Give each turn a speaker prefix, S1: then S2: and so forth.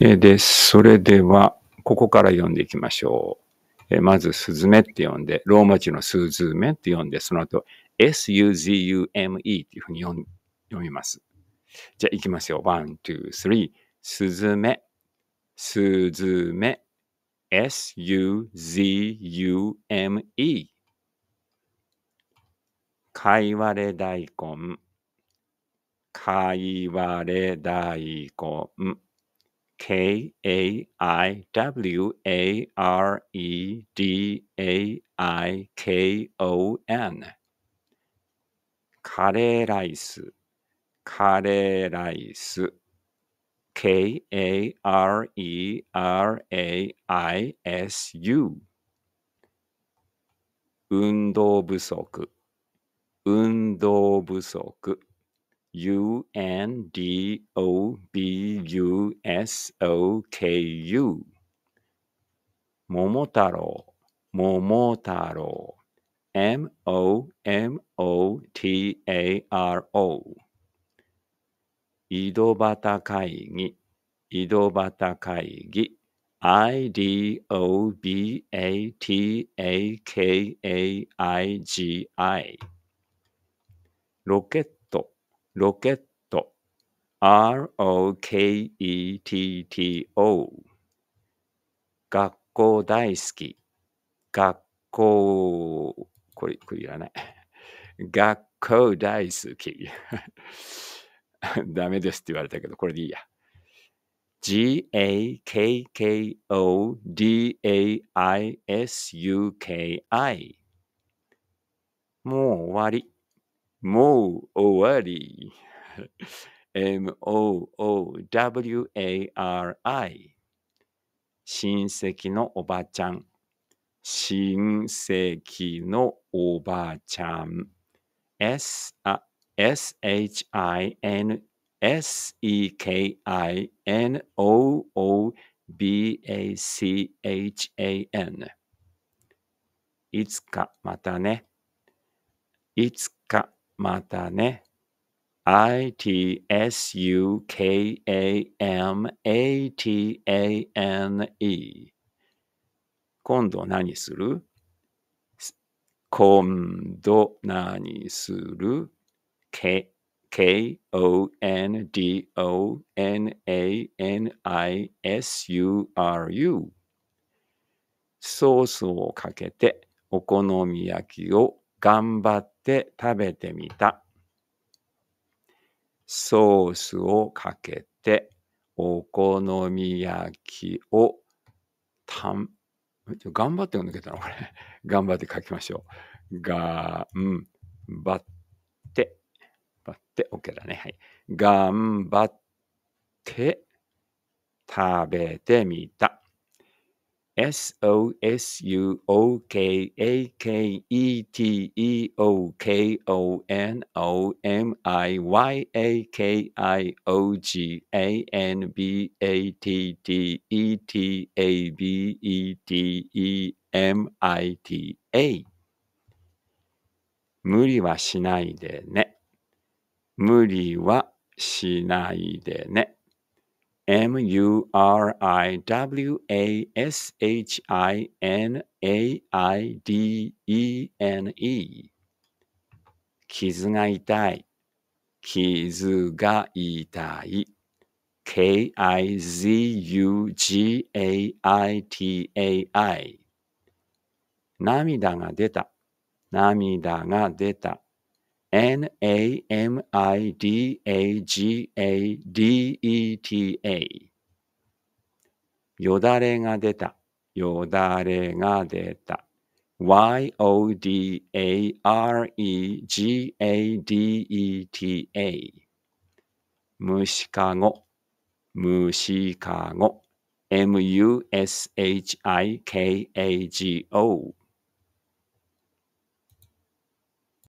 S1: えです。それでは、ここから読んでいきましょう。えまず、スズメって読んで、ローマ字のスズメって読んで、その後、S-U-Z-U-M-E っていうふうに読みます。じゃあ、いきますよ。ワン、ツー、スリー。スズメ、スズメ、S-U-Z-U-M-E。かいわれ大根。かいわれ大根。K A I W A R E D A I K O N カレーライスカレーライス K A R E R A I S U 運動不足運動不足 UNDOBUSOKU 桃太郎桃太郎 MOMOTARO 井戸端会議井戸端会議 IDOBATAKAIGI ロケッロケット ROKETTO 学校大好き学校これこれいらない学校大好き ダメですって言われたけどこれでいいや GAKKODAISUKI もう終わりもう終わり。M-O-O-W-A-R-I 親戚のおばちゃん。親戚のおばちゃん。S、あ、S-H-I-N S-E-K-I-N-O-O-B-A-C-H-A-N いつかまたね。いつかまたね。itsukame a a t n 今度何する今度何する ?k-o-n-d-o-n-a-n-i-s-u-r-u ソースをかけてお好み焼きを頑張ってて食べてみた。ソースをかけてお好み焼きをたん、頑張って抜けたのこれ。頑張って書きましょう。がんばって、ばって、OK だね。はい。がんばって食べてみた。s o s u o k a k e t e o k o n o m i y a k i o g a a n b t e t a b e t e m i t a 無理はしないでね。無理はしないでね。muriwashinaadiene 傷が痛い、傷が痛い。k-i-z-u-g-a-i-t-a-i 涙が出た、涙が出た。namidagadeta よだれが出た、よだれが出た。yodaregadeta 虫かご、虫かご。mushikago